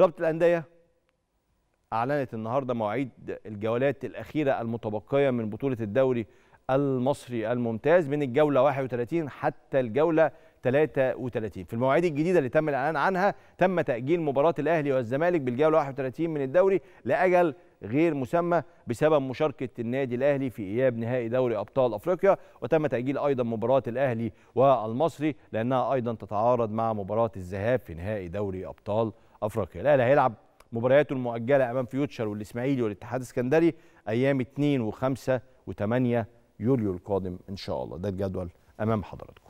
رابطه الانديه اعلنت النهارده مواعيد الجولات الاخيره المتبقيه من بطوله الدوري المصري الممتاز من الجوله 31 حتى الجوله 33 في المواعيد الجديده اللي تم الاعلان عنها تم تاجيل مباراه الاهلي والزمالك بالجوله 31 من الدوري لاجل غير مسمى بسبب مشاركه النادي الاهلي في اياب نهائي دوري ابطال افريقيا وتم تاجيل ايضا مباراه الاهلي والمصري لانها ايضا تتعارض مع مباراه الذهاب في نهائي دوري ابطال أفريقيا افريقيا الاهلي هيلعب مبارياته المؤجله امام فيوتشر والاسماعيلي والاتحاد الإسكندري ايام 2 و5 و8 يوليو القادم ان شاء الله ده الجدول امام حضراتكم